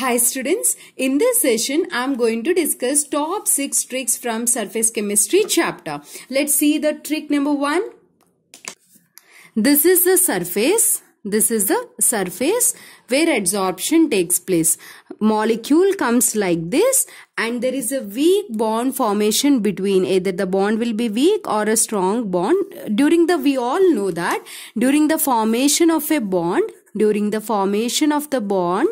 Hi students, in this session I am going to discuss top 6 tricks from surface chemistry chapter. Let's see the trick number 1. This is the surface. This is the surface where adsorption takes place. Molecule comes like this and there is a weak bond formation between either the bond will be weak or a strong bond. During the, we all know that during the formation of a bond, during the formation of the bond,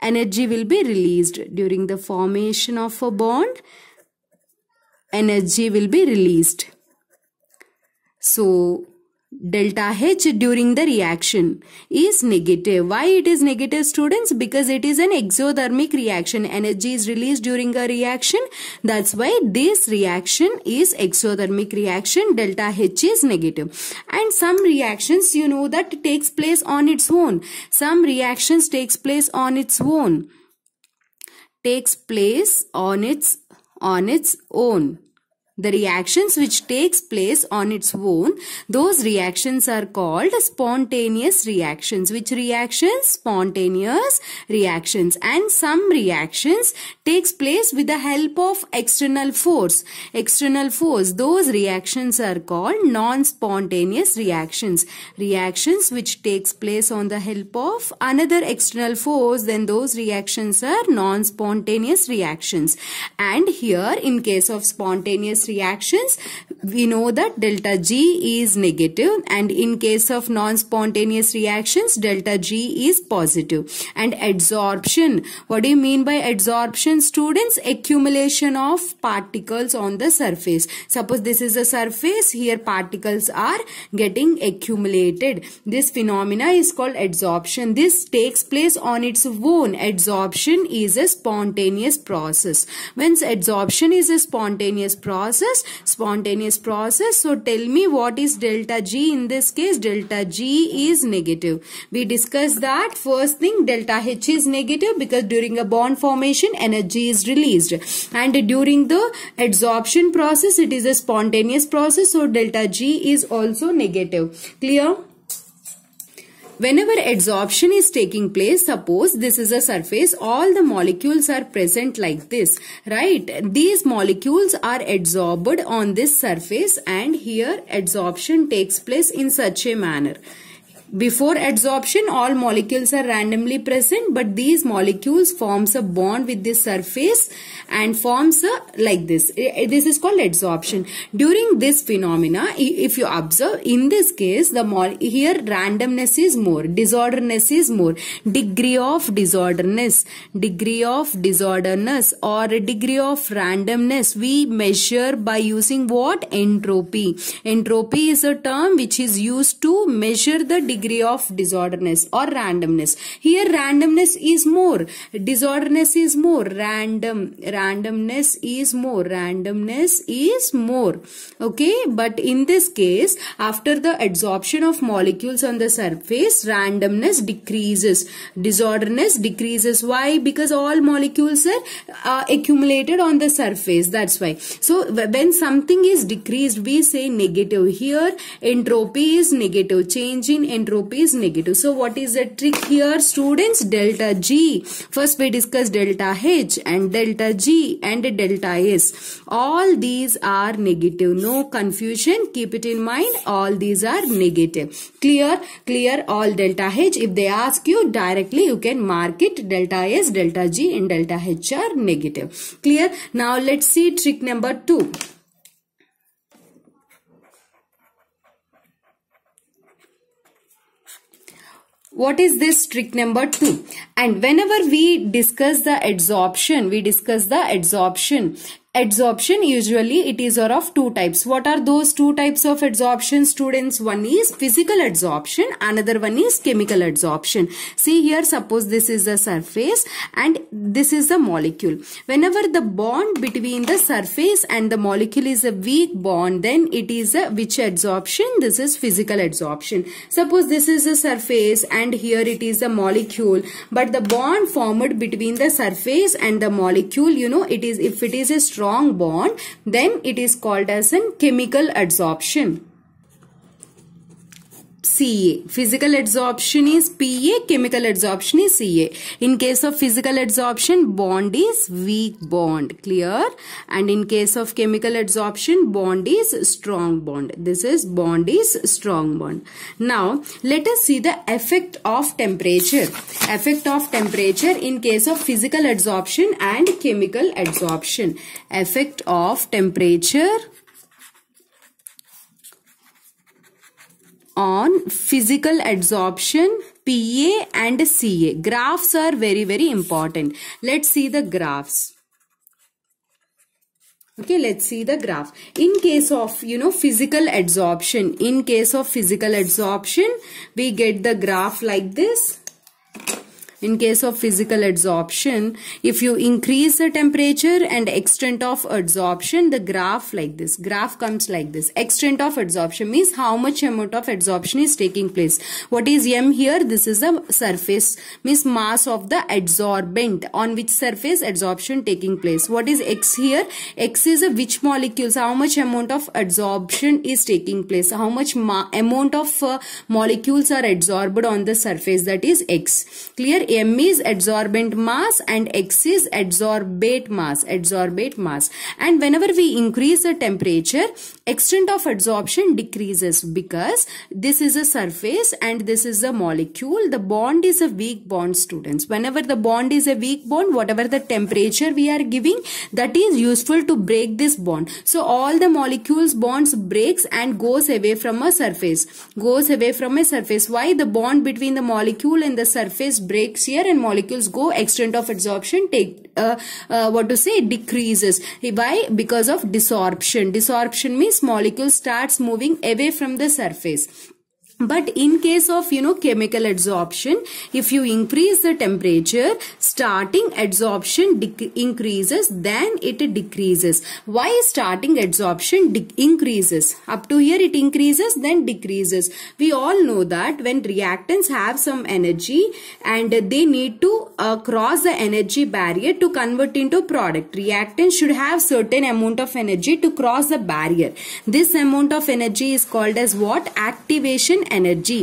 Energy will be released during the formation of a bond. Energy will be released. So delta H during the reaction is negative. Why it is negative students? Because it is an exothermic reaction. Energy is released during a reaction. That's why this reaction is exothermic reaction. Delta H is negative. And some reactions you know that takes place on its own. Some reactions takes place on its own. Takes place on its on its own the reactions which takes place on its own, those reactions are called spontaneous reactions. Which reactions? Spontaneous reactions. And some reactions takes place with the help of external force. External force, those reactions are called non-spontaneous reactions. Reactions which takes place on the help of another external force, then those reactions are non-spontaneous reactions. And here in case of spontaneous reactions, we know that delta G is negative and in case of non-spontaneous reactions, delta G is positive. And adsorption, what do you mean by adsorption students? Accumulation of particles on the surface. Suppose this is a surface, here particles are getting accumulated. This phenomena is called adsorption. This takes place on its own. Adsorption is a spontaneous process. When adsorption is a spontaneous process, process spontaneous process so tell me what is delta g in this case delta g is negative we discussed that first thing delta h is negative because during a bond formation energy is released and during the adsorption process it is a spontaneous process so delta g is also negative clear Whenever adsorption is taking place, suppose this is a surface, all the molecules are present like this, right? These molecules are adsorbed on this surface and here adsorption takes place in such a manner. Before adsorption, all molecules are randomly present, but these molecules forms a bond with this surface and forms a like this. This is called adsorption. During this phenomena, if you observe, in this case, the here randomness is more, disorderness is more, degree of disorderness, degree of disorderness or degree of randomness we measure by using what entropy. Entropy is a term which is used to measure the degree degree of disorderness or randomness. Here randomness is more. Disorderness is more. Random. Randomness is more. Randomness is more. Okay. But in this case, after the adsorption of molecules on the surface, randomness decreases. Disorderness decreases. Why? Because all molecules are uh, accumulated on the surface. That's why. So when something is decreased, we say negative. Here entropy is negative. Change in entropy is negative. So what is the trick here students? Delta G. First we discuss delta H and delta G and delta S. All these are negative. No confusion. Keep it in mind. All these are negative. Clear? Clear all delta H. If they ask you directly you can mark it. Delta S, delta G and delta H are negative. Clear? Now let's see trick number 2. what is this trick number 2 and whenever we discuss the adsorption we discuss the adsorption adsorption usually it is of two types what are those two types of adsorption students one is physical adsorption another one is chemical adsorption see here suppose this is the surface and this is the molecule whenever the bond between the surface and the molecule is a weak bond then it is a which adsorption this is physical adsorption suppose this is a surface and here it is a molecule but the bond formed between the surface and the molecule you know it is if it is a strong strong bond then it is called as an chemical adsorption. CA. Physical adsorption is PA, chemical adsorption is CA. In case of physical adsorption, bond is weak bond. Clear? And in case of chemical adsorption, bond is strong bond. This is bond is strong bond. Now, let us see the effect of temperature. Effect of temperature in case of physical adsorption and chemical adsorption. Effect of temperature on physical adsorption, PA and CA. Graphs are very, very important. Let's see the graphs. Okay, let's see the graph. In case of, you know, physical adsorption, in case of physical adsorption, we get the graph like this. In case of physical adsorption, if you increase the temperature and extent of adsorption, the graph like this, graph comes like this. Extent of adsorption means how much amount of adsorption is taking place. What is M here? This is a surface, means mass of the adsorbent on which surface adsorption taking place. What is X here? X is a which molecules, how much amount of adsorption is taking place, how much amount of uh, molecules are adsorbed on the surface that is X. Clear? m is adsorbent mass and x is adsorbate mass adsorbate mass and whenever we increase the temperature extent of adsorption decreases because this is a surface and this is a molecule the bond is a weak bond students whenever the bond is a weak bond whatever the temperature we are giving that is useful to break this bond so all the molecules bonds breaks and goes away from a surface goes away from a surface why the bond between the molecule and the surface breaks here, and molecules go extent of adsorption take uh, uh, what to say decreases why because of desorption desorption means molecule starts moving away from the surface but in case of, you know, chemical adsorption, if you increase the temperature, starting adsorption increases, then it decreases. Why starting adsorption increases? Up to here it increases, then decreases. We all know that when reactants have some energy and they need to uh, cross the energy barrier to convert into product. Reactants should have certain amount of energy to cross the barrier. This amount of energy is called as what? Activation energy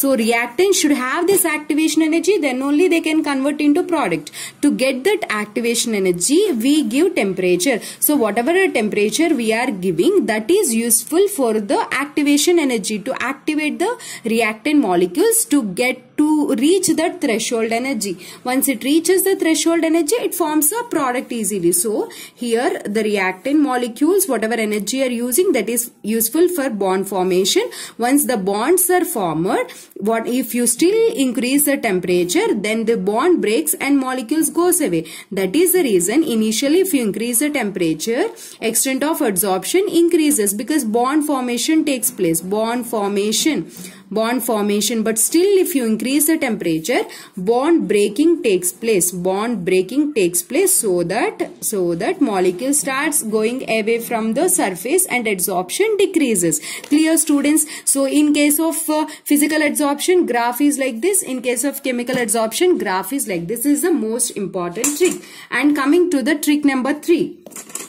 so reactants should have this activation energy then only they can convert into product to get that activation energy we give temperature so whatever temperature we are giving that is useful for the activation energy to activate the reactant molecules to get to reach that threshold energy. Once it reaches the threshold energy, it forms a product easily. So here the reactant molecules, whatever energy are using that is useful for bond formation. Once the bonds are formed, what if you still increase the temperature, then the bond breaks and molecules goes away. That is the reason initially if you increase the temperature, extent of adsorption increases because bond formation takes place. Bond formation bond formation but still if you increase the temperature bond breaking takes place bond breaking takes place so that so that molecule starts going away from the surface and adsorption decreases clear students so in case of uh, physical adsorption graph is like this in case of chemical adsorption graph is like this, this is the most important trick and coming to the trick number 3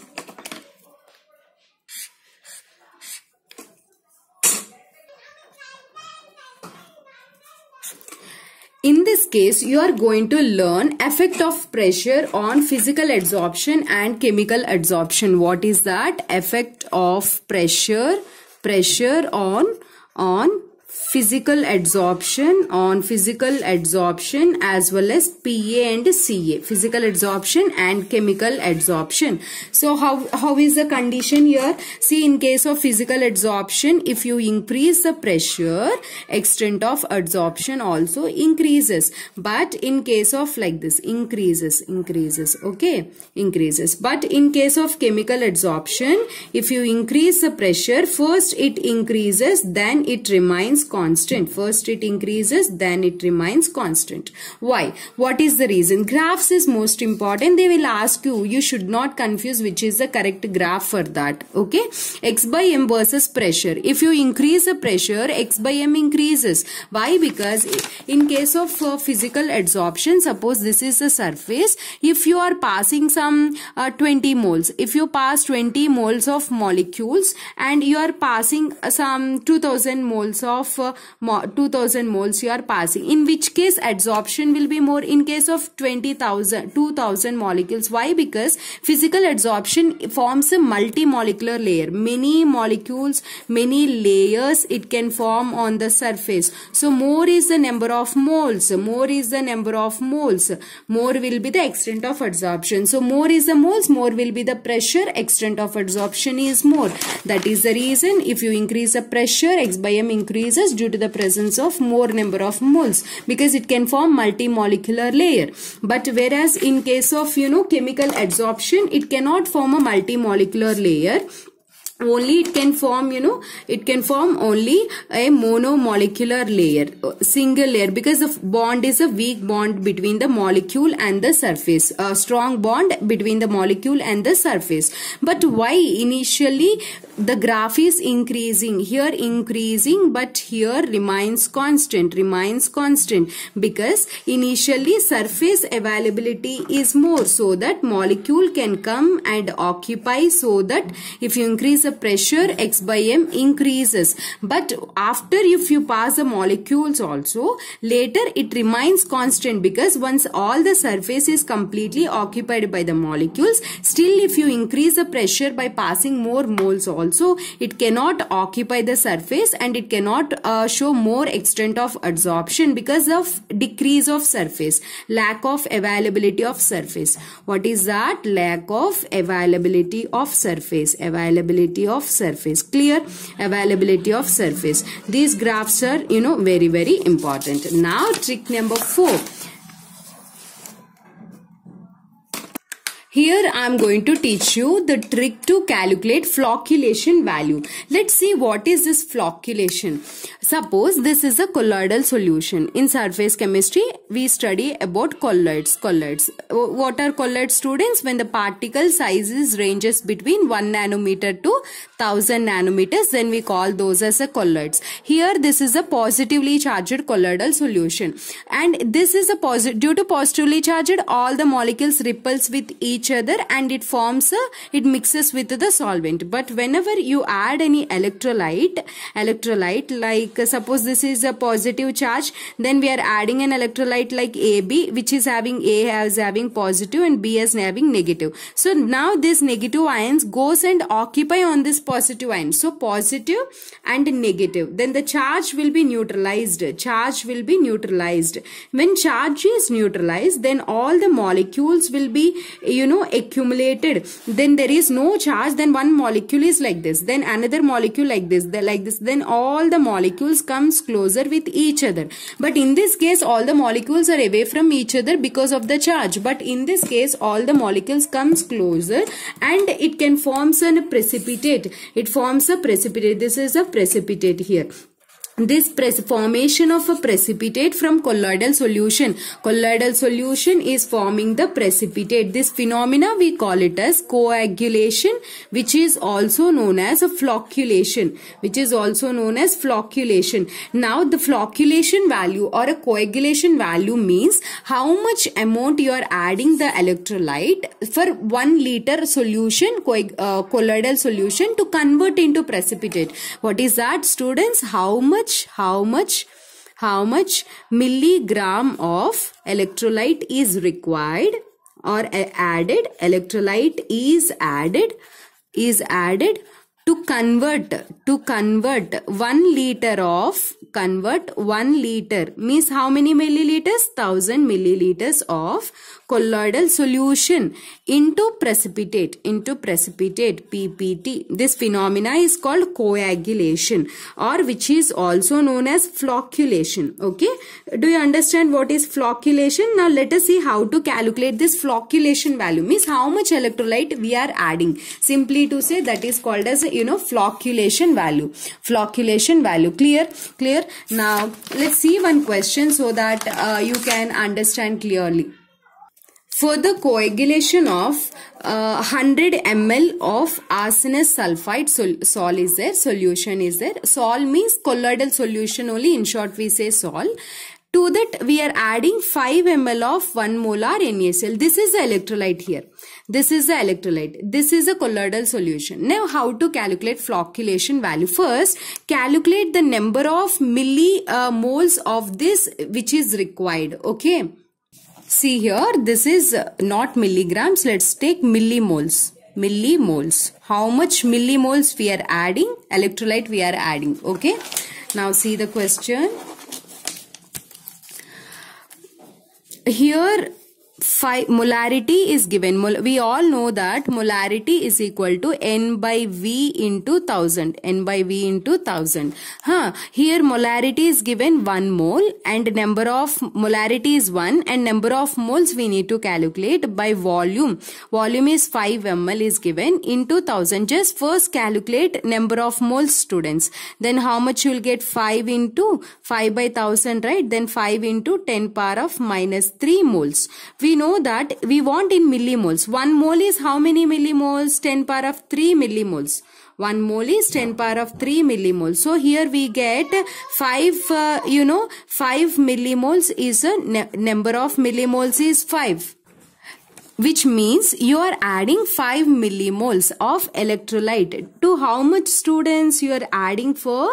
In this case, you are going to learn effect of pressure on physical adsorption and chemical adsorption. What is that? Effect of pressure, pressure on, on physical adsorption on physical adsorption as well as PA and CA physical adsorption and chemical adsorption so how how is the condition here see in case of physical adsorption if you increase the pressure extent of adsorption also increases but in case of like this increases increases okay increases but in case of chemical adsorption if you increase the pressure first it increases then it remains constant. First it increases, then it remains constant. Why? What is the reason? Graphs is most important. They will ask you, you should not confuse which is the correct graph for that. Okay. X by M versus pressure. If you increase the pressure, X by M increases. Why? Because in case of uh, physical adsorption, suppose this is the surface. If you are passing some uh, 20 moles, if you pass 20 moles of molecules and you are passing uh, some 2000 moles of for 2000 moles you are passing in which case adsorption will be more in case of 20000 2000 molecules why because physical adsorption forms a multi-molecular layer many molecules many layers it can form on the surface so more is the number of moles more is the number of moles more will be the extent of adsorption so more is the moles more will be the pressure extent of adsorption is more that is the reason if you increase the pressure x by m increase due to the presence of more number of moles because it can form multi-molecular layer. But whereas in case of you know chemical adsorption, it cannot form a multi-molecular layer only it can form you know it can form only a monomolecular layer single layer because the bond is a weak bond between the molecule and the surface a strong bond between the molecule and the surface but why initially the graph is increasing here increasing but here remains constant remains constant because initially surface availability is more so that molecule can come and occupy so that if you increase the pressure x by m increases. But after if you pass the molecules also, later it remains constant because once all the surface is completely occupied by the molecules, still if you increase the pressure by passing more moles also, it cannot occupy the surface and it cannot uh, show more extent of adsorption because of decrease of surface, lack of availability of surface. What is that? Lack of availability of surface. Availability availability of surface clear availability of surface these graphs are you know very very important now trick number 4 Here I am going to teach you the trick to calculate flocculation value. Let's see what is this flocculation. Suppose this is a colloidal solution. In surface chemistry, we study about colloids. Colloids. Uh, what are colloids students? When the particle sizes ranges between 1 nanometer to 1000 nanometers then we call those as a colloids here this is a positively charged colloidal solution and this is a positive due to positively charged all the molecules ripples with each other and it forms a, it mixes with the solvent but whenever you add any electrolyte electrolyte like uh, suppose this is a positive charge then we are adding an electrolyte like AB which is having A as having positive and B as having negative so now this negative ions goes and occupy on this positive ion. So positive and negative. Then the charge will be neutralized. Charge will be neutralized. When charge is neutralized, then all the molecules will be, you know, accumulated. Then there is no charge. Then one molecule is like this. Then another molecule like this. Like this. Then all the molecules comes closer with each other. But in this case, all the molecules are away from each other because of the charge. But in this case, all the molecules comes closer and it can form some precipitate it forms a precipitate. This is a precipitate here this formation of a precipitate from colloidal solution. Colloidal solution is forming the precipitate. This phenomena we call it as coagulation which is also known as a flocculation which is also known as flocculation. Now the flocculation value or a coagulation value means how much amount you are adding the electrolyte for 1 liter solution uh, colloidal solution to convert into precipitate. What is that students? How much much, how much, how much milligram of electrolyte is required or added, electrolyte is added, is added to convert to convert 1 liter of convert 1 liter means how many milliliters 1000 milliliters of colloidal solution into precipitate into precipitate ppt this phenomena is called coagulation or which is also known as flocculation okay do you understand what is flocculation now let us see how to calculate this flocculation value means how much electrolyte we are adding simply to say that is called as you know flocculation value flocculation value clear clear now let's see one question so that uh, you can understand clearly for the coagulation of uh, 100 ml of arsenic sulfide sol, sol is there solution is there sol means colloidal solution only in short we say sol to that we are adding 5 ml of 1 molar NaCl. This is the electrolyte here. This is the electrolyte. This is a colloidal solution. Now how to calculate flocculation value? First calculate the number of millimoles of this which is required. Okay. See here this is not milligrams. Let's take millimoles millimoles. How much millimoles we are adding? Electrolyte we are adding. Okay. Now see the question. here Five molarity is given. Mol we all know that molarity is equal to n by v into 1000. n by v into 1000. Huh. Here molarity is given 1 mole and number of molarity is 1 and number of moles we need to calculate by volume. Volume is 5 ml is given into 1000. Just first calculate number of moles students. Then how much you will get 5 into 5 by 1000 right. Then 5 into 10 power of minus 3 moles. We we know that we want in millimoles. 1 mole is how many millimoles? 10 power of 3 millimoles. 1 mole is 10 power of 3 millimoles. So here we get 5, uh, you know, 5 millimoles is a uh, number of millimoles is 5 which means you are adding 5 millimoles of electrolyte to how much students you are adding for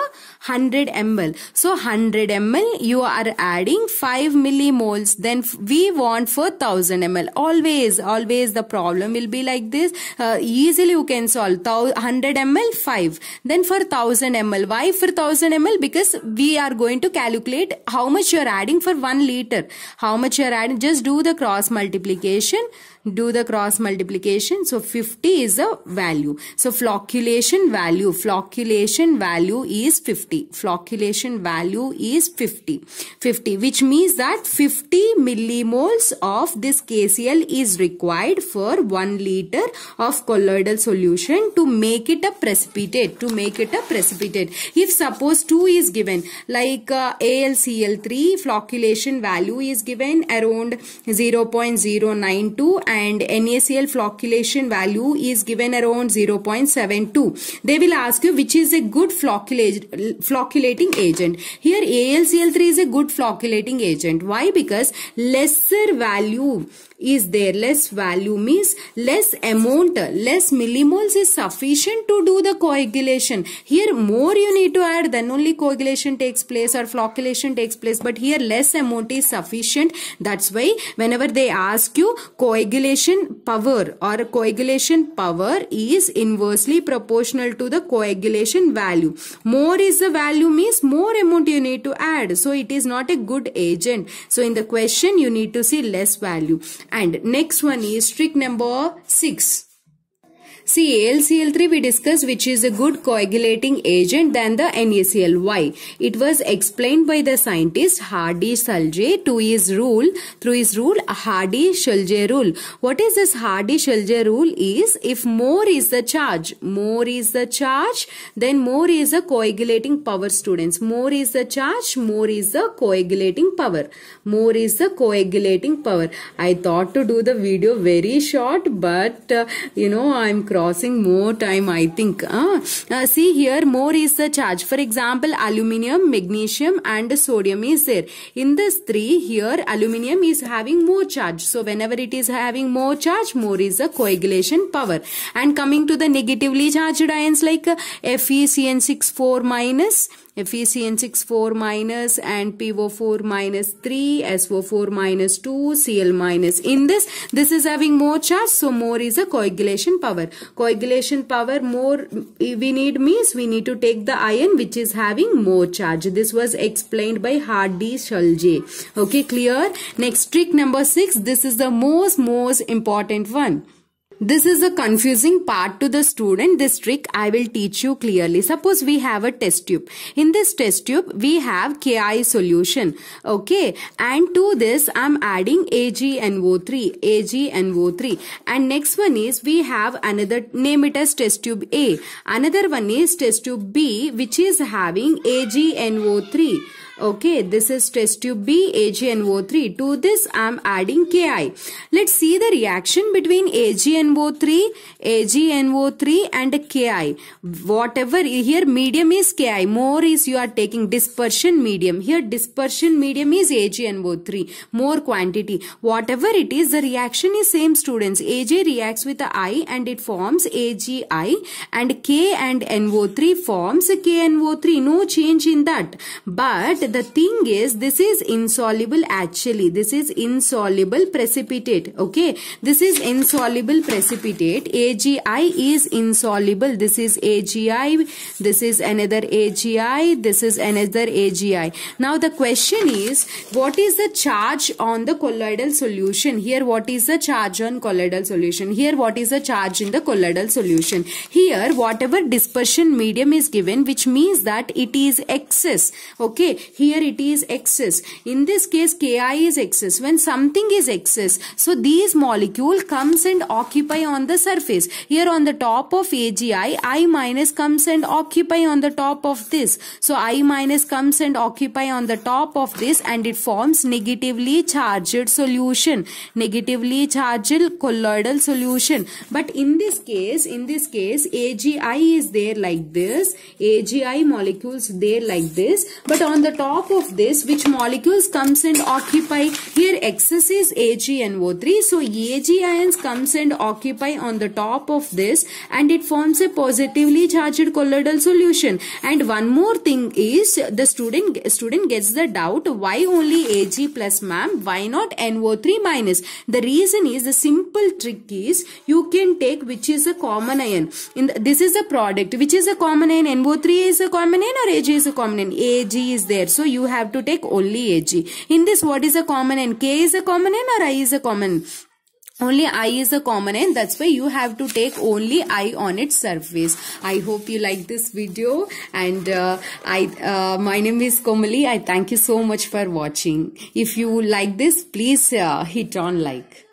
100 ml. So 100 ml you are adding 5 millimoles then we want for 1000 ml. Always always the problem will be like this uh, easily you can solve 100 ml 5 then for 1000 ml. Why for 1000 ml? Because we are going to calculate how much you are adding for 1 liter. How much you are adding just do the cross multiplication do the cross multiplication. So 50 is the value. So flocculation value, flocculation value is 50. 50. Flocculation value is 50. 50 which means that 50 millimoles of this KCl is required for 1 liter of colloidal solution to make it a precipitate. To make it a precipitate. If suppose 2 is given like uh, AlCl3 flocculation value is given around 0.092 and NaCl flocculation value is given around 0.72. They will ask you which is a good flocculation flocculating agent. Here ALCL3 is a good flocculating agent. Why? Because lesser value is there less value means less amount less millimoles is sufficient to do the coagulation here more you need to add then only coagulation takes place or flocculation takes place but here less amount is sufficient that's why whenever they ask you coagulation power or coagulation power is inversely proportional to the coagulation value more is the value means more amount you need to add so it is not a good agent so in the question you need to see less value and next one is trick number 6. See AlCl3 we discussed which is a good coagulating agent than the NaCl. It was explained by the scientist hardy Shulje to his rule through his rule hardy Shulje rule. What is this hardy Shulje rule is if more is the charge, more is the charge then more is the coagulating power students. More is the charge, more is the coagulating power. More is the coagulating power. I thought to do the video very short but uh, you know I'm crossing more time I think. Uh, see here more is the charge. For example aluminium, magnesium and sodium is there. In this three here aluminium is having more charge. So whenever it is having more charge more is the coagulation power. And coming to the negatively charged ions like Fe CN64 minus FeCN64 four minus and PO4 minus 3, SO4 minus 2, Cl minus. In this, this is having more charge, so more is a coagulation power. Coagulation power more we need means we need to take the ion which is having more charge. This was explained by Hardy Shalje. Okay, clear? Next trick number 6. This is the most most important one. This is a confusing part to the student. This trick I will teach you clearly. Suppose we have a test tube. In this test tube, we have Ki solution. Okay. And to this, I'm adding AgNO3. AgNO3. And next one is we have another, name it as test tube A. Another one is test tube B, which is having AgNO3. Okay, this is test tube B, AgNO3. To this, I am adding Ki. Let's see the reaction between AgNO3, AgNO3 and Ki. Whatever, here medium is Ki. More is you are taking dispersion medium. Here dispersion medium is AgNO3. More quantity. Whatever it is, the reaction is same students. Ag reacts with the I and it forms AgI and K and NO3 forms KNO3. No change in that. But the thing is this is insoluble actually this is insoluble precipitate okay this is insoluble precipitate AGI is insoluble this is AGI this is another AGI this is another AGI now the question is what is the charge on the colloidal solution here what is the charge on colloidal solution here what is the charge in the colloidal solution here whatever dispersion medium is given which means that it is excess okay here it is excess. In this case, Ki is excess. When something is excess, so these molecule comes and occupy on the surface. Here on the top of AGI, I minus comes and occupy on the top of this. So I minus comes and occupy on the top of this and it forms negatively charged solution. Negatively charged colloidal solution. But in this case, in this case, AGI is there like this. AGI molecules there like this. But on the top of this which molecules comes and occupy here excess is AgNO3 so Ag ions comes and occupy on the top of this and it forms a positively charged colloidal solution and one more thing is the student student gets the doubt why only Ag plus ma'am why not NO3 minus the reason is the simple trick is you can take which is a common ion in the, this is a product which is a common ion NO3 is a common ion or Ag is a common ion Ag is there so you have to take only AG. In this, what is a common N? K is a common N or I is a common only i is a common n that's why you have to take only i on its surface i hope you like this video and uh, i uh, my name is komali i thank you so much for watching if you like this please uh, hit on like